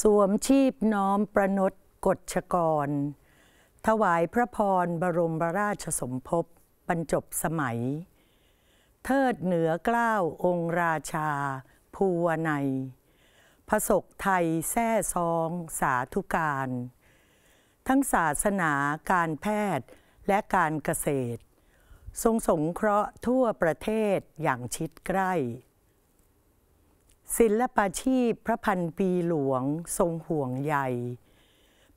สวมชีพน้อมประนตกฎชกร ถวายพระพรบรมราชสมภพบรรจบสมัย เทิดเหนือกล้าวองค์ราชา ภูวนัยพระศกไทยแท่ซอง สาธุการ ทั้งศาสนาการแพทย์และการเกษตรทรงสงเคราะห์ทั่วประเทศอย่างชิดใกล้ศิลปาชีพพระพันปีหลวงทรงห่วงใย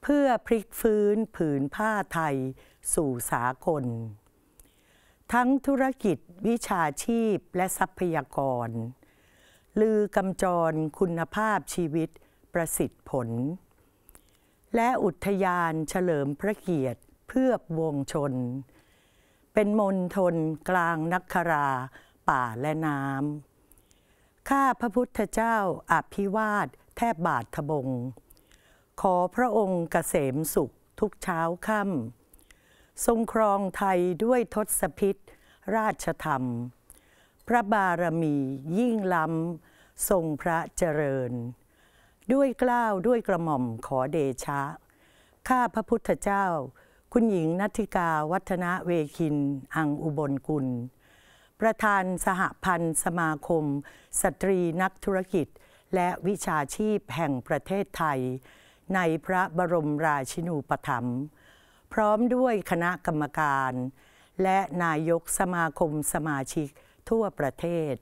เพื่อพลิกฟื้นผืนผ้าไทยสู่สากลทั้งธุรกิจวิชาชีพและทรัพยากร ลือกำจรคุณภาพชีวิตประสิทธิผล และอุทยานเฉลิมพระเกียรติเพื่อวงชน เป็นมนทนกลางนักครา ป่าและน้ำข้าพระพุทธเจ้าอภิวาทแทบบาททบง ขอพระองค์เกษมสุขทุกเช้าค่ำ ทรงครองไทยด้วยทศพิษราชธรรม พระบารมียิ่งล้ำทรงพระเจริญ ด้วยกล้าวด้วยกระหม่อมขอเดชะ ข้าพระพุทธเจ้าคุณหญิงนัติกาวัฒนเวคิน อังอุบลกุลประธานสหพันธ์สมาคม สตรีนักธุรกิจ และวิชาชีพแห่งประเทศไทย ในพระบรมราชินูปถัมภ์พร้อมด้วยคณะกรรมการ และนายกสมาคมสมาชิกทั่วประเทศ